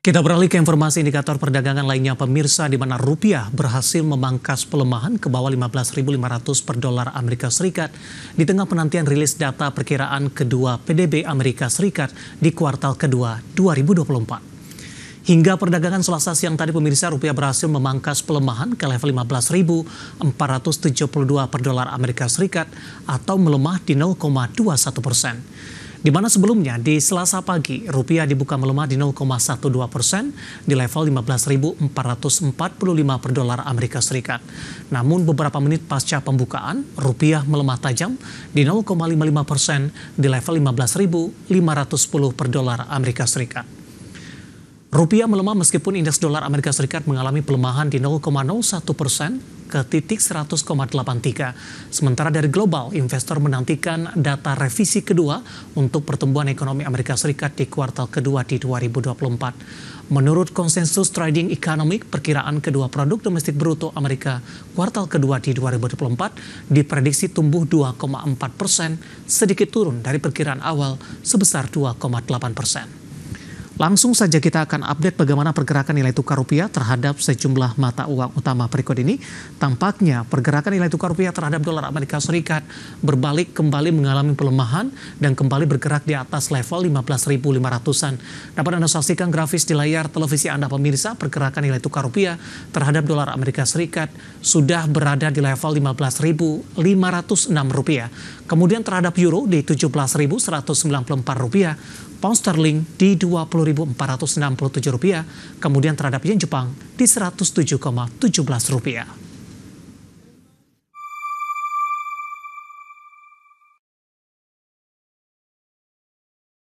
Kita beralih ke informasi indikator perdagangan lainnya pemirsa di mana rupiah berhasil memangkas pelemahan ke bawah 15.500 per dolar Amerika Serikat di tengah penantian rilis data perkiraan kedua PDB Amerika Serikat di kuartal kedua 2024. Hingga perdagangan Selasa siang tadi pemirsa rupiah berhasil memangkas pelemahan ke level 15.472 per dolar Amerika Serikat atau melemah di 0,21 persen. Di mana sebelumnya di Selasa pagi rupiah dibuka melemah di 0,12 persen di level 15.445 per dolar Amerika Serikat. Namun beberapa menit pasca pembukaan rupiah melemah tajam di 0,55 persen di level 15.510 per dolar Amerika Serikat. Rupiah melemah meskipun indeks dolar Amerika Serikat mengalami pelemahan di 0,01 persen ke titik 100,83. Sementara dari global, investor menantikan data revisi kedua untuk pertumbuhan ekonomi Amerika Serikat di kuartal kedua di 2024. Menurut konsensus trading economic, perkiraan kedua produk domestik bruto Amerika kuartal kedua di 2024 diprediksi tumbuh 2,4 persen, sedikit turun dari perkiraan awal sebesar 2,8 persen. Langsung saja kita akan update bagaimana pergerakan nilai tukar rupiah terhadap sejumlah mata uang utama berikut ini. Tampaknya pergerakan nilai tukar rupiah terhadap dolar Amerika Serikat berbalik kembali mengalami pelemahan dan kembali bergerak di atas level 15.500-an. Dapat Anda saksikan grafis di layar televisi Anda pemirsa, pergerakan nilai tukar rupiah terhadap dolar Amerika Serikat sudah berada di level 15.506 rupiah. Kemudian terhadap euro di 17.194 rupiah, pound sterling di 20.467 rupiah, kemudian terhadap yen Jepang di 107,17 rupiah.